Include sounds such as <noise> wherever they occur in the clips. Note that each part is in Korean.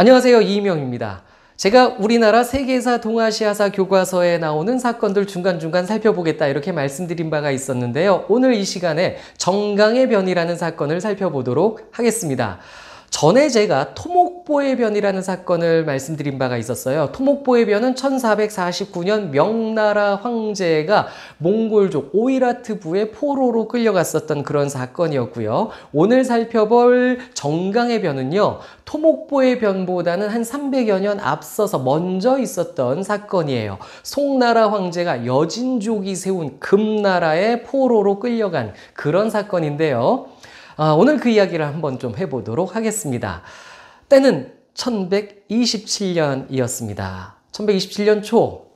안녕하세요. 이희명입니다. 제가 우리나라 세계사 동아시아사 교과서에 나오는 사건들 중간중간 살펴보겠다 이렇게 말씀드린 바가 있었는데요. 오늘 이 시간에 정강의 변이라는 사건을 살펴보도록 하겠습니다. 전에 제가 토목보의 변이라는 사건을 말씀드린 바가 있었어요. 토목보의 변은 1449년 명나라 황제가 몽골족 오이라트부의 포로로 끌려갔었던 그런 사건이었고요. 오늘 살펴볼 정강의 변은요. 토목보의 변보다는 한 300여 년 앞서서 먼저 있었던 사건이에요. 송나라 황제가 여진족이 세운 금나라의 포로로 끌려간 그런 사건인데요. 아, 오늘 그 이야기를 한번 좀 해보도록 하겠습니다. 때는 1127년이었습니다. 1127년 초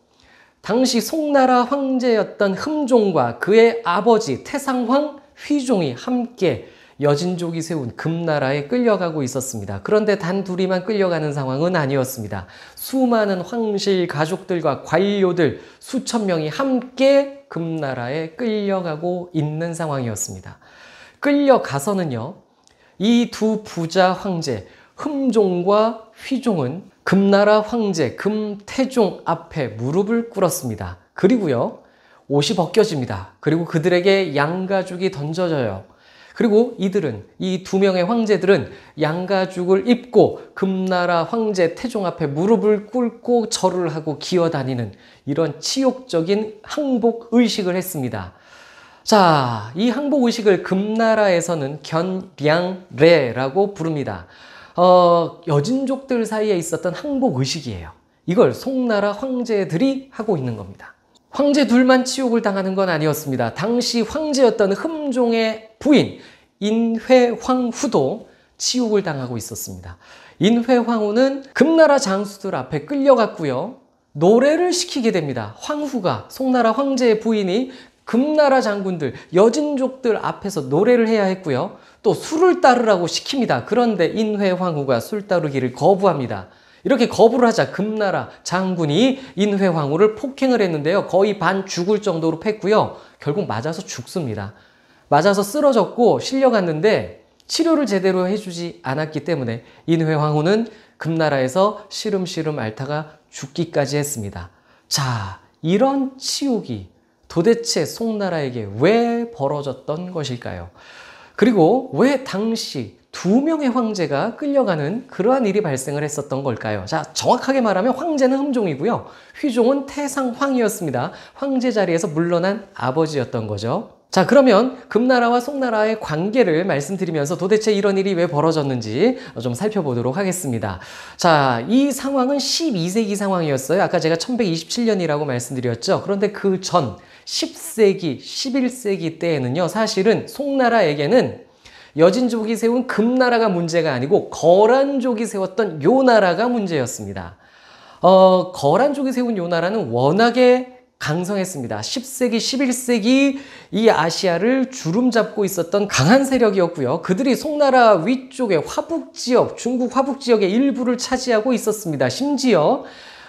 당시 송나라 황제였던 흠종과 그의 아버지 태상황 휘종이 함께 여진족이 세운 금나라에 끌려가고 있었습니다. 그런데 단 둘이만 끌려가는 상황은 아니었습니다. 수많은 황실 가족들과 관료들 수천 명이 함께 금나라에 끌려가고 있는 상황이었습니다. 끌려가서는요. 이 두 부자 황제 흠종과 휘종은 금나라 황제 금태종 앞에 무릎을 꿇었습니다. 그리고요. 옷이 벗겨집니다. 그리고 그들에게 양가죽이 던져져요. 그리고 이들은 이 두 명의 황제들은 양가죽을 입고 금나라 황제 태종 앞에 무릎을 꿇고 절을 하고 기어다니는 이런 치욕적인 항복 의식을 했습니다. 자, 이 항복 의식을 금나라에서는 견량레라고 부릅니다. 어, 여진족들 사이에 있었던 항복 의식이에요. 이걸 송나라 황제들이 하고 있는 겁니다. 황제 둘만 치욕을 당하는 건 아니었습니다. 당시 황제였던 흠종의 부인 인회황후도 치욕을 당하고 있었습니다. 인회황후는 금나라 장수들 앞에 끌려갔고요. 노래를 시키게 됩니다. 황후가 송나라 황제의 부인이 금나라 장군들, 여진족들 앞에서 노래를 해야 했고요. 또 술을 따르라고 시킵니다. 그런데 인회 황후가 술 따르기를 거부합니다. 이렇게 거부를 하자 금나라 장군이 인회 황후를 폭행을 했는데요. 거의 반 죽을 정도로 팼고요. 결국 맞아서 죽습니다. 맞아서 쓰러졌고 실려갔는데 치료를 제대로 해주지 않았기 때문에 인회 황후는 금나라에서 시름시름 앓다가 죽기까지 했습니다. 자, 이런 치욕이 도대체 송나라에게 왜 벌어졌던 것일까요? 그리고 왜 당시 두 명의 황제가 끌려가는 그러한 일이 발생을 했었던 걸까요? 자, 정확하게 말하면 황제는 흠종이고요. 휘종은 태상황이었습니다. 황제 자리에서 물러난 아버지였던 거죠. 자 그러면 금나라와 송나라의 관계를 말씀드리면서 도대체 이런 일이 왜 벌어졌는지 좀 살펴보도록 하겠습니다. 자 이 상황은 12세기 상황이었어요. 아까 제가 1127년이라고 말씀드렸죠. 그런데 그 전 10세기, 11세기 때에는요. 사실은 송나라에게는 여진족이 세운 금나라가 문제가 아니고 거란족이 세웠던 요나라가 문제였습니다. 어, 거란족이 세운 요나라는 워낙에 강성했습니다. 10세기, 11세기 이 아시아를 주름 잡고 있었던 강한 세력이었고요. 그들이 송나라 위쪽의 화북 지역, 중국 화북 지역의 일부를 차지하고 있었습니다. 심지어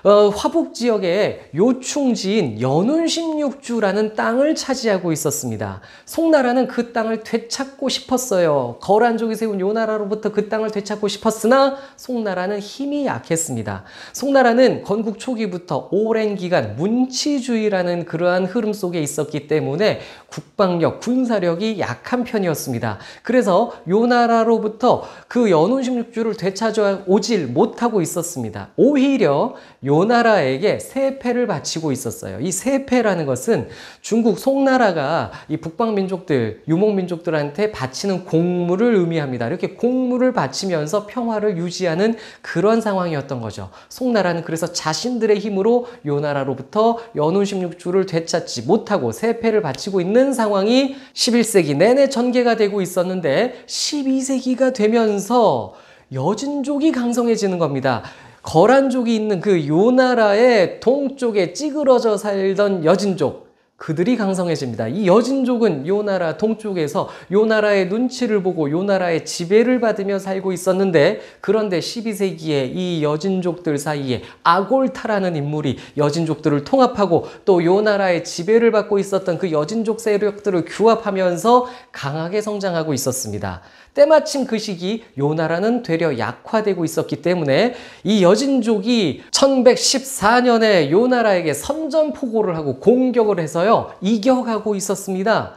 어, 화북 지역에 요충지인 연운 십육주라는 땅을 차지하고 있었습니다. 송나라는 그 땅을 되찾고 싶었어요. 거란족이 세운 요나라로부터 그 땅을 되찾고 싶었으나 송나라는 힘이 약했습니다. 송나라는 건국 초기부터 오랜 기간 문치주의라는 그러한 흐름 속에 있었기 때문에 국방력, 군사력이 약한 편이었습니다. 그래서 요나라로부터 그 연운 십육주를 되찾아 오질 못하고 있었습니다. 오히려 요 요나라에게 세패를 바치고 있었어요. 이 세패라는 것은 중국 송나라가 이 북방 민족들, 유목 민족들한테 바치는 공물을 의미합니다. 이렇게 공물을 바치면서 평화를 유지하는 그런 상황이었던 거죠. 송나라는 그래서 자신들의 힘으로 요나라로부터 연운 16주를 되찾지 못하고 세패를 바치고 있는 상황이 11세기 내내 전개가 되고 있었는데 12세기가 되면서 여진족이 강성해지는 겁니다. 거란족이 있는 그 요나라의 동쪽에 찌그러져 살던 여진족 그들이 강성해집니다. 이 여진족은 요나라 동쪽에서 요나라의 눈치를 보고 요나라의 지배를 받으며 살고 있었는데 그런데 12세기에 이 여진족들 사이에 아골타라는 인물이 여진족들을 통합하고 또 요나라의 지배를 받고 있었던 그 여진족 세력들을 규합하면서 강하게 성장하고 있었습니다. 때마침 그 시기 요 나라는 되려 약화되고 있었기 때문에 이 여진족이 1114년에 요 나라에게 선전포고를 하고 공격을 해서요 이겨가고 있었습니다.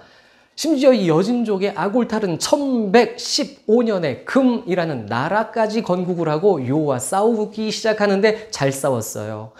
심지어 이 여진족의 아골탈은 1115년에 금이라는 나라까지 건국을 하고 요와 싸우기 시작하는데 잘 싸웠어요.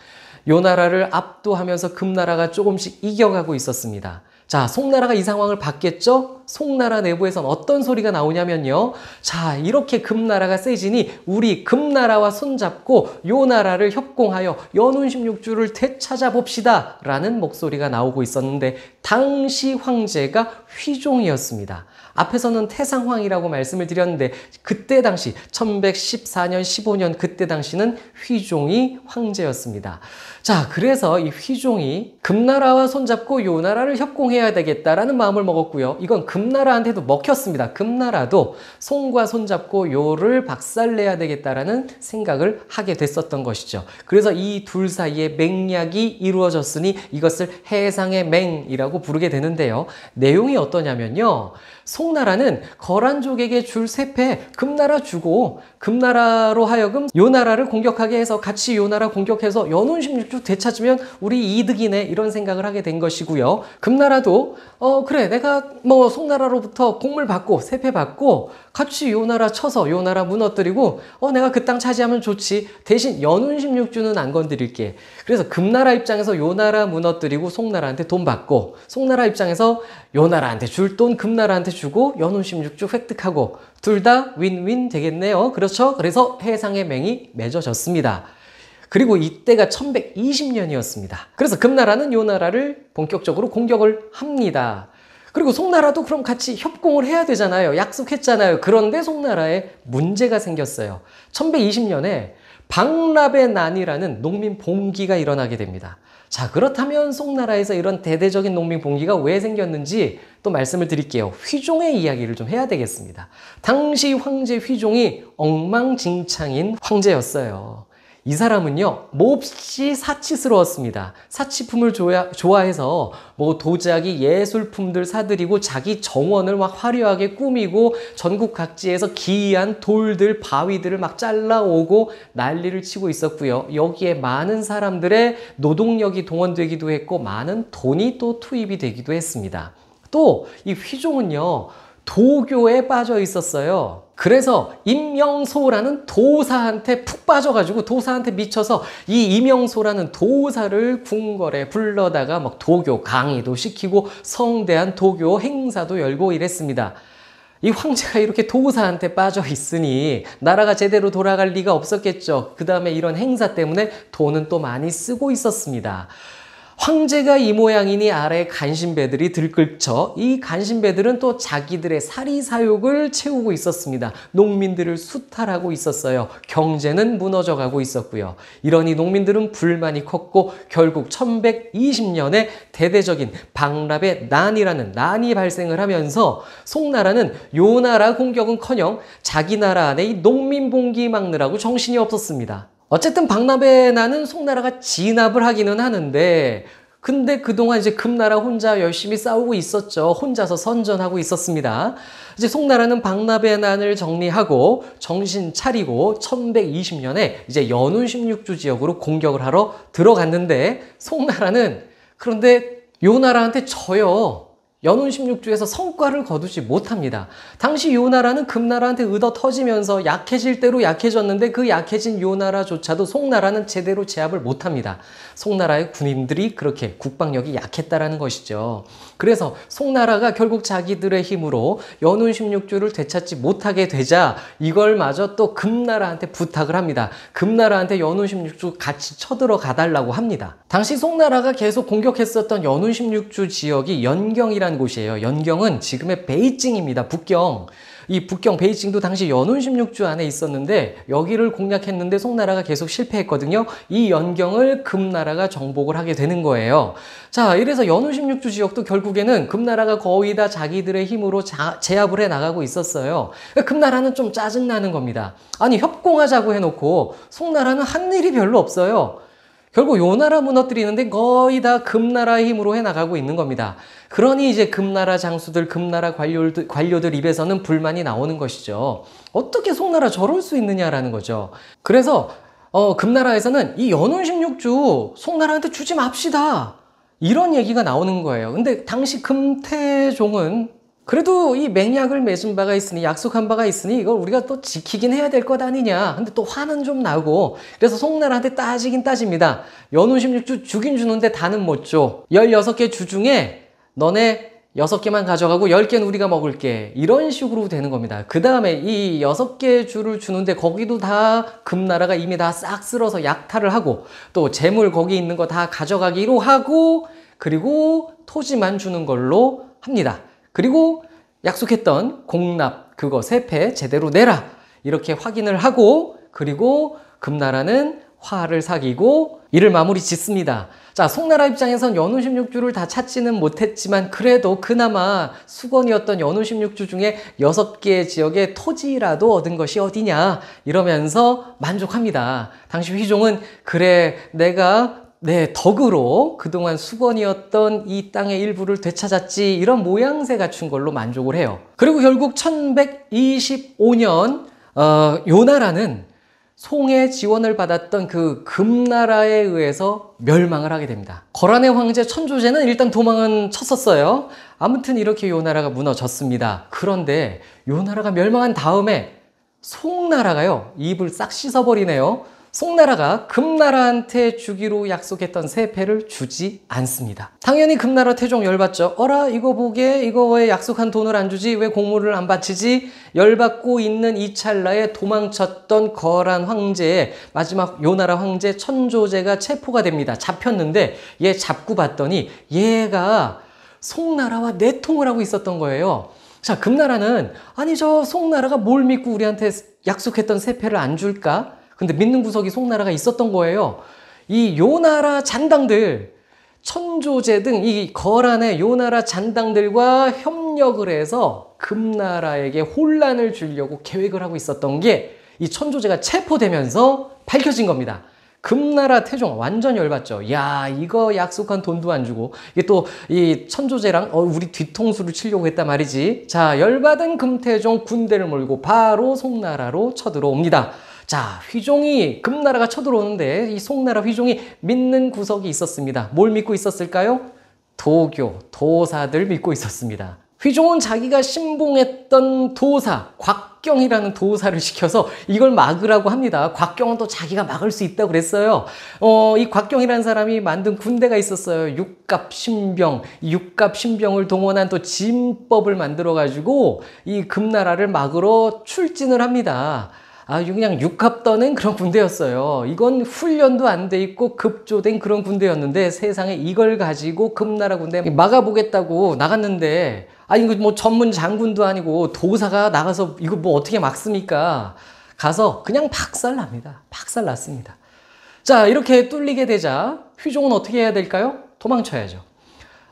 요 나라를 압도하면서 금나라가 조금씩 이겨가고 있었습니다. 자, 송나라가 이 상황을 봤겠죠? 송나라 내부에선 어떤 소리가 나오냐면요. 자, 이렇게 금나라가 세지니 우리 금나라와 손잡고 요 나라를 협공하여 연운 16주를 되찾아 봅시다. 라는 목소리가 나오고 있었는데 당시 황제가 휘종이었습니다. 앞에서는 태상황이라고 말씀을 드렸는데 그때 당시 1114년 15년 그때 당시는 휘종이 황제였습니다. 자 그래서 이 휘종이 금나라와 손잡고 요나라를 협공해야 되겠다라는 마음을 먹었고요. 이건 금나라한테도 먹혔습니다. 금나라도 송과 손잡고 요를 박살내야 되겠다라는 생각을 하게 됐었던 것이죠. 그래서 이 둘 사이에 맹약이 이루어졌으니 이것을 해상의 맹이라고 부르게 되는데요. 내용이 어떠냐면요. 송나라는 거란족에게 줄 세패 금나라 주고 금나라로 하여금 요 나라를 공격하게 해서 같이 요 나라 공격해서 연운 16주 되찾으면 우리 이득이네 이런 생각을 하게 된 것이고요. 금나라도 어 그래 내가 뭐 송나라로부터 공물 받고 세패 받고 같이 요 나라 쳐서 요 나라 무너뜨리고 어 내가 그 땅 차지하면 좋지 대신 연운 16주는 안 건드릴게. 그래서 금나라 입장에서 요 나라 무너뜨리고 송나라한테 돈 받고 송나라 입장에서 요 나라한테 줄 돈 금나라한테 줄 주고 연훈 16주 획득하고 둘 다 윈윈 되겠네요. 그렇죠? 그래서 해상의 맹이 맺어졌습니다. 그리고 이때가 1120년이었습니다. 그래서 금나라는 요 나라를 본격적으로 공격을 합니다. 그리고 송나라도 그럼 같이 협공을 해야 되잖아요. 약속했잖아요. 그런데 송나라에 문제가 생겼어요. 1120년에 박랍의 난이라는 농민 봉기가 일어나게 됩니다. 자, 그렇다면 송나라에서 이런 대대적인 농민 봉기가 왜 생겼는지 또 말씀을 드릴게요. 휘종의 이야기를 좀 해야 되겠습니다. 당시 황제 휘종이 엉망진창인 황제였어요. 이 사람은요 몹시 사치스러웠습니다. 사치품을 좋아, 좋아해서 뭐 도자기 예술품들 사들이고 자기 정원을 막 화려하게 꾸미고 전국 각지에서 기이한 돌들 바위들을 막 잘라오고 난리를 치고 있었고요. 여기에 많은 사람들의 노동력이 동원되기도 했고 많은 돈이 또 투입이 되기도 했습니다. 또 이 휘종은요 도교에 빠져 있었어요. 그래서 임명소라는 도사한테 푹 빠져가지고 도사한테 미쳐서 이 임명소라는 도사를 궁궐에 불러다가 막 도교 강의도 시키고 성대한 도교 행사도 열고 이랬습니다. 이 황제가 이렇게 도사한테 빠져 있으니 나라가 제대로 돌아갈 리가 없었겠죠. 그 다음에 이런 행사 때문에 돈은 또 많이 쓰고 있었습니다. 황제가 이 모양이니 아래 간신배들이 들끓쳐 이 간신배들은 또 자기들의 사리사욕을 채우고 있었습니다. 농민들을 수탈하고 있었어요. 경제는 무너져가고 있었고요. 이러니 농민들은 불만이 컸고 결국 1120년에 대대적인 방랍의 난이라는 난이 발생을 하면서 송나라는 요 나라 공격은커녕 자기 나라 안에 이 농민 봉기 막느라고 정신이 없었습니다. 어쨌든 박나베 나는 송나라가 진압을 하기는 하는데 근데 그동안 이제 금나라 혼자 열심히 싸우고 있었죠. 혼자서 선전하고 있었습니다. 이제 송나라는 박나베난을 정리하고 정신 차리고 1120년에 이제 연운 16주 지역으로 공격을 하러 들어갔는데 송나라는 그런데 요 나라한테 져요. 연운 16주에서 성과를 거두지 못합니다. 당시 요나라는 금나라한테 의더 터지면서 약해질 대로 약해졌는데 그 약해진 요나라조차도 송나라는 제대로 제압을 못합니다. 송나라의 군인들이 그렇게 국방력이 약했다라는 것이죠. 그래서 송나라가 결국 자기들의 힘으로 연운 16주를 되찾지 못하게 되자 이걸 마저 또 금나라한테 부탁을 합니다. 금나라한테 연운 16주 같이 쳐들어가달라고 합니다. 당시 송나라가 계속 공격했었던 연운 16주 지역이 연경이라 연경이라는 곳이에요. 연경은 지금의 베이징입니다. 북경. 이 북경 베이징도 당시 연운 16주 안에 있었는데 여기를 공략했는데 송나라가 계속 실패했거든요. 이 연경을 금나라가 정복을 하게 되는 거예요. 자, 이래서 연운 16주 지역도 결국에는 금나라가 거의 다 자기들의 힘으로 자, 제압을 해 나가고 있었어요. 그러니까 금나라는 좀 짜증나는 겁니다. 아니 협공하자고 해놓고 송나라는 한 일이 별로 없어요. 결국 요 나라 무너뜨리는데 거의 다 금나라의 힘으로 해나가고 있는 겁니다. 그러니 이제 금나라 장수들, 금나라 관료들, 관료들 입에서는 불만이 나오는 것이죠. 어떻게 송나라 저럴 수 있느냐라는 거죠. 그래서 어, 금나라에서는 이연운 16주 송나라한테 주지 맙시다. 이런 얘기가 나오는 거예요. 근데 당시 금태종은 그래도 이 맹약을 맺은 바가 있으니 약속한 바가 있으니 이걸 우리가 또 지키긴 해야 될 것 아니냐. 근데 또 화는 좀 나고 그래서 송나라한테 따지긴 따집니다. 연운 16주 주긴 주는데 다는 못 줘. 16개 주 중에 너네 6개만 가져가고 10개는 우리가 먹을게. 이런 식으로 되는 겁니다. 그 다음에 이 6개 주를 주는데 거기도 다 금나라가 이미 다 싹 쓸어서 약탈을 하고 또 재물 거기 있는 거 다 가져가기로 하고 그리고 토지만 주는 걸로 합니다. 그리고 약속했던 공납 그거 세패 제대로 내라 이렇게 확인을 하고 그리고 금나라는 화를 사귀고 이를 마무리 짓습니다. 자, 송나라 입장에선 연우 16주를 다 찾지는 못했지만 그래도 그나마 수건이었던 연우 16주 중에 6개의 지역의 토지라도 얻은 것이 어디냐 이러면서 만족합니다. 당시 휘종은 그래 내가 네, 덕으로 그동안 수건이었던 이 땅의 일부를 되찾았지 이런 모양새 갖춘 걸로 만족을 해요. 그리고 결국 1125년 어, 요나라는 송의 지원을 받았던 그 금나라에 의해서 멸망을 하게 됩니다. 거란의 황제 천조제는 일단 도망은 쳤었어요. 아무튼 이렇게 요나라가 무너졌습니다. 그런데 요나라가 멸망한 다음에 송나라가요. 입을 싹 씻어버리네요. 송나라가 금나라한테 주기로 약속했던 세패를 주지 않습니다. 당연히 금나라 태종 열받죠. 어라 이거 보게 이거 왜 약속한 돈을 안 주지 왜 공물을 안 바치지 열받고 있는 이 찰나에 도망쳤던 거란 황제의 마지막 요나라 황제 천조제가 체포가 됩니다. 잡혔는데 얘 잡고 봤더니 얘가 송나라와 내통을 하고 있었던 거예요. 자 금나라는 아니 저 송나라가 뭘 믿고 우리한테 약속했던 세패를 안 줄까? 근데 믿는 구석이 송나라가 있었던 거예요. 이 요나라 잔당들, 천조제 등 이 거란의 요나라 잔당들과 협력을 해서 금나라에게 혼란을 주려고 계획을 하고 있었던 게 이 천조제가 체포되면서 밝혀진 겁니다. 금나라 태종 완전 열받죠. 야 이거 약속한 돈도 안 주고 이게 또 이 천조제랑 어, 우리 뒤통수를 치려고 했단 말이지. 자 열받은 금태종 군대를 몰고 바로 송나라로 쳐들어옵니다. 자, 휘종이 금나라가 쳐들어오는데 이 송나라 휘종이 믿는 구석이 있었습니다. 뭘 믿고 있었을까요? 도교, 도사들 믿고 있었습니다. 휘종은 자기가 신봉했던 도사, 곽경이라는 도사를 시켜서 이걸 막으라고 합니다. 곽경은 또 자기가 막을 수 있다고 그랬어요. 어, 이 곽경이라는 사람이 만든 군대가 있었어요. 육갑신병, 육갑신병을 동원한 또 진법을 만들어가지고 이 금나라를 막으러 출진을 합니다. 아 그냥 육합떠는 그런 군대였어요. 이건 훈련도 안 돼 있고 급조된 그런 군대였는데 세상에 이걸 가지고 금나라 군대 막아보겠다고 나갔는데 아니 이거 뭐 전문 장군도 아니고 도사가 나가서 이거 뭐 어떻게 막습니까? 가서 그냥 박살 납니다. 박살 났습니다. 자 이렇게 뚫리게 되자 휘종은 어떻게 해야 될까요? 도망쳐야죠.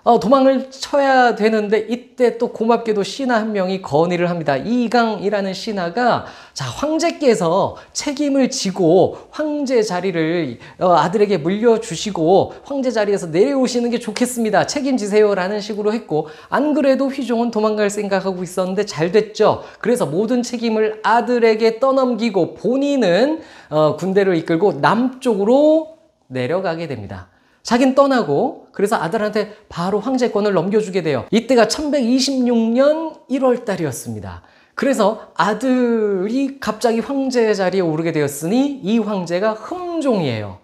어, 도망을 쳐야 되는데 이때 또 고맙게도 신하 한 명이 건의를 합니다. 이강이라는 신하가 자 황제께서 책임을 지고 황제 자리를 어, 아들에게 물려주시고 황제 자리에서 내려오시는 게 좋겠습니다. 책임지세요라는 식으로 했고 안 그래도 휘종은 도망갈 생각하고 있었는데 잘 됐죠. 그래서 모든 책임을 아들에게 떠넘기고 본인은 어, 군대를 이끌고 남쪽으로 내려가게 됩니다. 자긴 떠나고 그래서 아들한테 바로 황제권을 넘겨주게 돼요. 이때가 1126년 1월 달이었습니다. 그래서 아들이 갑자기 황제 자리에 오르게 되었으니 이 황제가 흠종이에요.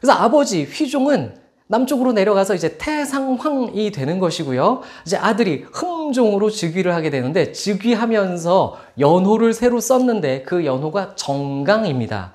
그래서 아버지 휘종은 남쪽으로 내려가서 이제 태상황이 되는 것이고요. 이제 아들이 흠종으로 즉위를 하게 되는데 즉위하면서 연호를 새로 썼는데 그 연호가 정강입니다.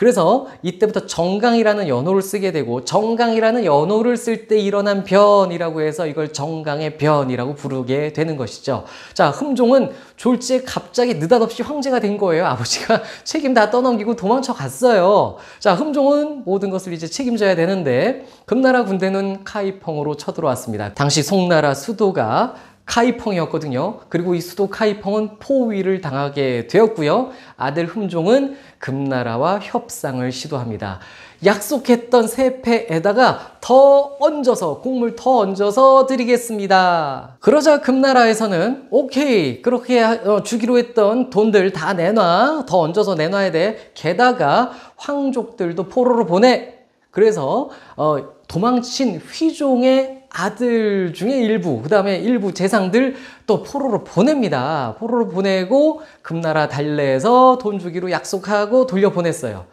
그래서 이때부터 정강이라는 연호를 쓰게 되고 정강이라는 연호를 쓸 때 일어난 변이라고 해서 이걸 정강의 변이라고 부르게 되는 것이죠. 자, 흠종은 졸지에 갑자기 느닷없이 황제가 된 거예요. 아버지가 <laughs> 책임 다 떠넘기고 도망쳐 갔어요. 자, 흠종은 모든 것을 이제 책임져야 되는데 금나라 군대는 카이펑으로 쳐들어왔습니다. 당시 송나라 수도가 카이펑이었거든요. 그리고 이 수도 카이펑은 포위를 당하게 되었고요. 아들 흠종은 금나라와 협상을 시도합니다. 약속했던 세패에다가 더 얹어서 국물더 얹어서 드리겠습니다. 그러자 금나라에서는 오케이 그렇게 어, 주기로 했던 돈들 다 내놔 더 얹어서 내놔야 돼 게다가 황족들도 포로로 보내 그래서 어, 도망친 휘종의 아들 중에 일부, 그 다음에 일부 재상들 또 포로로 보냅니다. 포로로 보내고 금나라 달래에서 돈 주기로 약속하고 돌려보냈어요.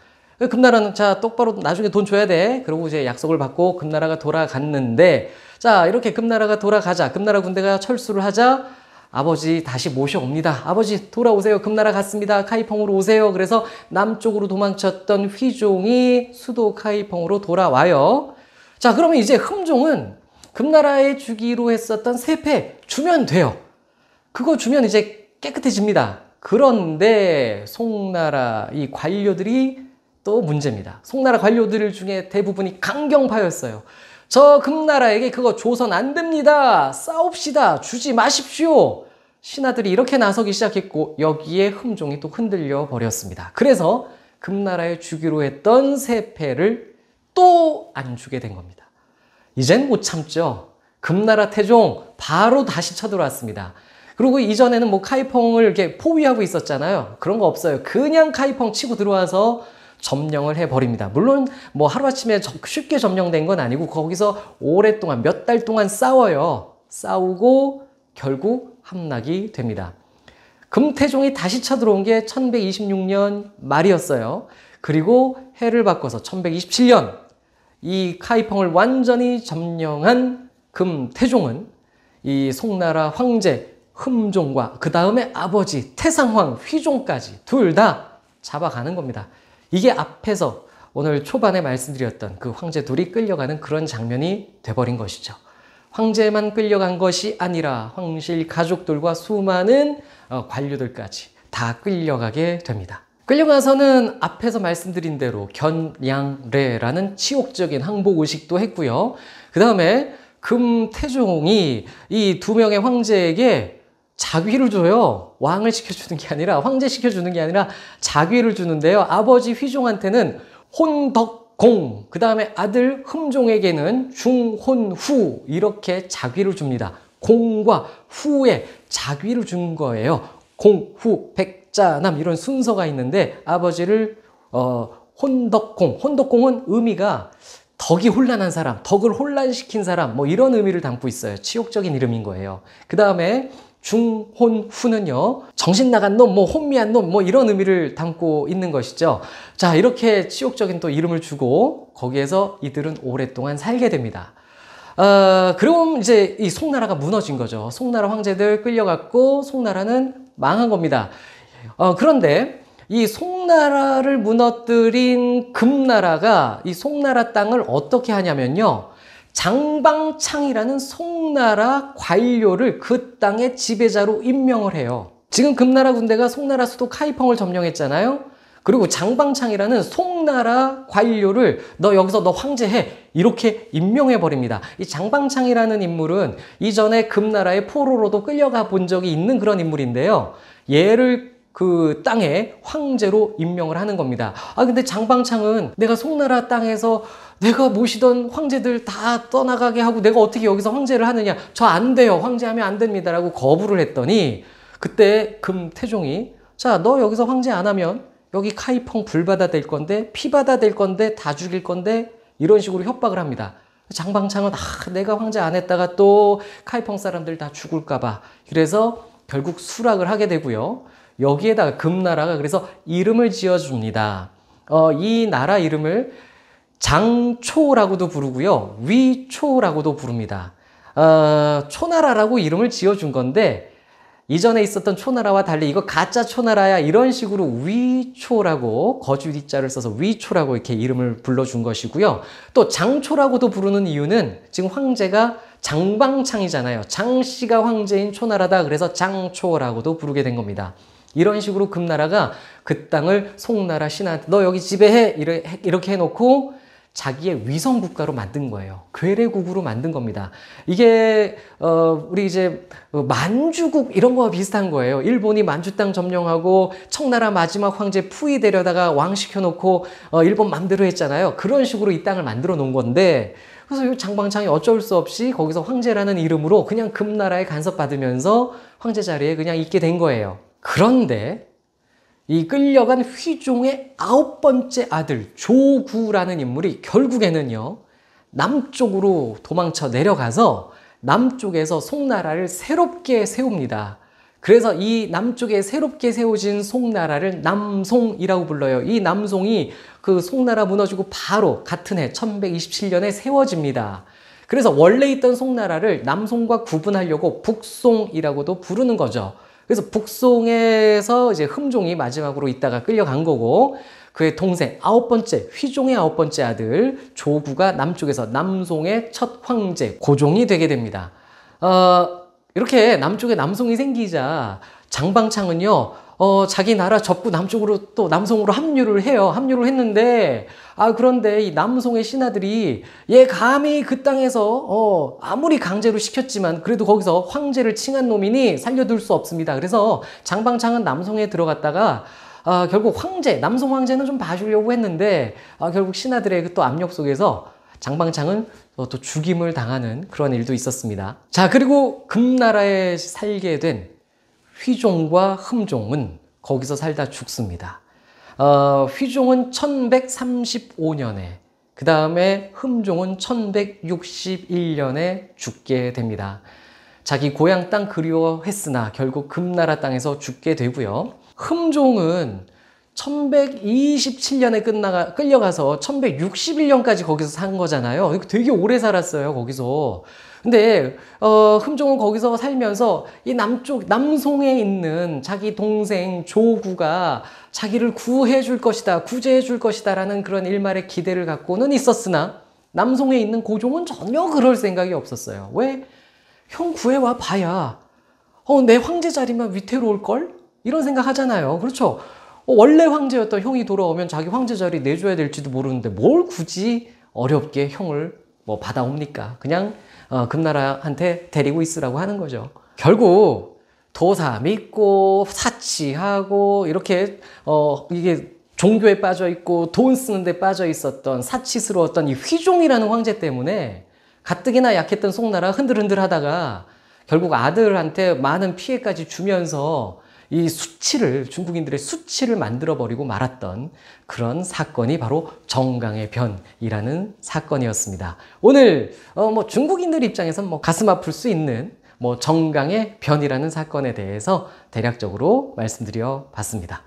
금나라는 자 똑바로 나중에 돈 줘야 돼. 그러고 이제 약속을 받고 금나라가 돌아갔는데 자 이렇게 금나라가 돌아가자 금나라 군대가 철수를 하자 아버지 다시 모셔옵니다. 아버지 돌아오세요. 금나라 갔습니다. 카이펑으로 오세요. 그래서 남쪽으로 도망쳤던 휘종이 수도 카이펑으로 돌아와요. 자 그러면 이제 흠종은 금나라에 주기로 했었던 세패 주면 돼요. 그거 주면 이제 깨끗해집니다. 그런데 송나라 이 관료들이 또 문제입니다. 송나라 관료들 중에 대부분이 강경파였어요. 저 금나라에게 그거 줘선 안 됩니다. 싸웁시다. 주지 마십시오. 신하들이 이렇게 나서기 시작했고 여기에 흠종이 또 흔들려 버렸습니다. 그래서 금나라에 주기로 했던 세패를 또 안 주게 된 겁니다. 이젠 못 참죠. 금나라 태종 바로 다시 쳐들어왔습니다. 그리고 이전에는 뭐 카이펑을 이렇게 포위하고 있었잖아요. 그런 거 없어요. 그냥 카이펑 치고 들어와서 점령을 해버립니다. 물론 뭐 하루아침에 쉽게 점령된 건 아니고 거기서 오랫동안 몇 달 동안 싸워요. 싸우고 결국 함락이 됩니다. 금태종이 다시 쳐들어온 게 1126년 말이었어요. 그리고 해를 바꿔서 1127년 이 카이펑을 완전히 점령한 금태종은 이 송나라 황제 흠종과 그 다음에 아버지 태상황 휘종까지 둘 다 잡아가는 겁니다. 이게 앞에서 오늘 초반에 말씀드렸던 그 황제 둘이 끌려가는 그런 장면이 돼버린 것이죠. 황제만 끌려간 것이 아니라 황실 가족들과 수많은 어, 관료들까지 다 끌려가게 됩니다. 끌려가서는 앞에서 말씀드린 대로 견양래라는 치욕적인 항복의식도 했고요. 그 다음에 금태종이 이 두 명의 황제에게 자귀를 줘요. 왕을 시켜주는 게 아니라 황제 시켜주는 게 아니라 자귀를 주는데요. 아버지 휘종한테는 혼덕공, 그 다음에 아들 흠종에게는 중혼후 이렇게 자귀를 줍니다. 공과 후에 자귀를 준 거예요. 공후 백 짜남 이런 순서가 있는데 아버지를 어, 혼덕공, 혼덕공은 의미가 덕이 혼란한 사람, 덕을 혼란시킨 사람 뭐 이런 의미를 담고 있어요. 치욕적인 이름인 거예요. 그 다음에 중혼후는요 정신 나간 놈, 뭐 혼미한 놈, 뭐 이런 의미를 담고 있는 것이죠. 자 이렇게 치욕적인 또 이름을 주고 거기에서 이들은 오랫동안 살게 됩니다. 어, 그럼 이제 이 송나라가 무너진 거죠. 송나라 황제들 끌려갔고 송나라는 망한 겁니다. 어, 그런데 이 송나라를 무너뜨린 금나라가 이 송나라 땅을 어떻게 하냐면요. 장방창이라는 송나라 관료를 그 땅의 지배자로 임명을 해요. 지금 금나라 군대가 송나라 수도 카이펑을 점령했잖아요. 그리고 장방창이라는 송나라 관료를 너 여기서 너 황제해 이렇게 임명해 버립니다. 이 장방창이라는 인물은 이전에 금나라의 포로로도 끌려가 본 적이 있는 그런 인물인데요. 얘를 그 땅의 황제로 임명을 하는 겁니다. 아 근데 장방창은 내가 송나라 땅에서 내가 모시던 황제들 다 떠나가게 하고 내가 어떻게 여기서 황제를 하느냐 저 안 돼요 황제 하면 안 됩니다라고 거부를 했더니 그때 금태종이 자 너 여기서 황제 안 하면 여기 카이펑 불바다 될 건데 피바다 될 건데 다 죽일 건데 이런 식으로 협박을 합니다. 장방창은 아 내가 황제 안 했다가 또 카이펑 사람들 다 죽을까봐 그래서 결국 수락을 하게 되고요. 여기에다가 금나라가 그래서 이름을 지어줍니다. 어, 이 나라 이름을 장초라고도 부르고요. 위초라고도 부릅니다. 어, 초나라라고 이름을 지어준 건데 이전에 있었던 초나라와 달리 이거 가짜 초나라야 이런 식으로 위초라고 거주 위자를 써서 위초라고 이렇게 이름을 불러준 것이고요. 또 장초라고도 부르는 이유는 지금 황제가 장방창이잖아요. 장씨가 황제인 초나라다 그래서 장초라고도 부르게 된 겁니다. 이런 식으로 금나라가 그 땅을 송나라 신한테 너 여기 지배해 이렇게 해놓고 자기의 위성 국가로 만든 거예요. 괴뢰국으로 만든 겁니다. 이게 어 우리 이제 만주국 이런 거와 비슷한 거예요. 일본이 만주 땅 점령하고 청나라 마지막 황제 푸이 데려다가 왕 시켜놓고 어 일본 맘대로 했잖아요. 그런 식으로 이 땅을 만들어 놓은 건데 그래서 이 장방창이 어쩔 수 없이 거기서 황제라는 이름으로 그냥 금나라에 간섭받으면서 황제 자리에 그냥 있게 된 거예요. 그런데 이 끌려간 휘종의 아홉 번째 아들 조구라는 인물이 결국에는요 남쪽으로 도망쳐 내려가서 남쪽에서 송나라를 새롭게 세웁니다. 그래서 이 남쪽에 새롭게 세워진 송나라를 남송이라고 불러요. 이 남송이 그 송나라 무너지고 바로 같은 해 1127년에 세워집니다. 그래서 원래 있던 송나라를 남송과 구분하려고 북송이라고도 부르는 거죠. 그래서 북송에서 이제 흠종이 마지막으로 있다가 끌려간 거고 그의 동생 아홉 번째 휘종의 아홉 번째 아들 조구가 남쪽에서 남송의 첫 황제 고종이 되게 됩니다. 어, 이렇게 남쪽에 남송이 생기자 장방창은요 어, 자기 나라 접고 남쪽으로 또 남송으로 합류를 해요. 합류를 했는데, 아, 그런데 이 남송의 신하들이 얘 감히 그 땅에서, 어, 아무리 강제로 시켰지만 그래도 거기서 황제를 칭한 놈이니 살려둘 수 없습니다. 그래서 장방창은 남송에 들어갔다가, 아, 결국 황제, 남송 황제는 좀 봐주려고 했는데, 아, 결국 신하들의 그또 압력 속에서 장방창은 어, 또 죽임을 당하는 그런 일도 있었습니다. 자, 그리고 금나라에 살게 된 휘종과 흠종은 거기서 살다 죽습니다. 어, 휘종은 1135년에 그 다음에 흠종은 1161년에 죽게 됩니다. 자기 고향 땅 그리워했으나 결국 금나라 땅에서 죽게 되고요. 흠종은 1127년에 끝나가, 끌려가서 1161년까지 거기서 산 거잖아요. 되게 오래 살았어요, 거기서. 근데 어, 흠종은 거기서 살면서 이 남쪽 남송에 있는 자기 동생 조구가 자기를 구해 줄 것이다, 구제해 줄 것이다라는 그런 일말의 기대를 갖고는 있었으나 남송에 있는 고종은 전혀 그럴 생각이 없었어요. 왜? 형 구해와 봐야 어, 내 황제 자리만 위태로울 걸? 이런 생각 하잖아요. 그렇죠? 어, 원래 황제였던 형이 돌아오면 자기 황제 자리 내줘야 될지도 모르는데 뭘 굳이 어렵게 형을 뭐 받아옵니까? 그냥 어, 금나라한테 데리고 있으라고 하는 거죠. 결국 도사 믿고 사치하고 이렇게 어, 이게 종교에 빠져 있고 돈 쓰는데 빠져 있었던 사치스러웠던 이 휘종이라는 황제 때문에 가뜩이나 약했던 송나라 흔들흔들하다가 결국 아들한테 많은 피해까지 주면서 이 수치를 중국인들의 수치를 만들어 버리고 말았던 그런 사건이 바로 정강의 변이라는 사건이었습니다. 오늘 어뭐 중국인들 입장에선뭐 가슴 아플 수 있는 뭐 정강의 변이라는 사건에 대해서 대략적으로 말씀드려 봤습니다.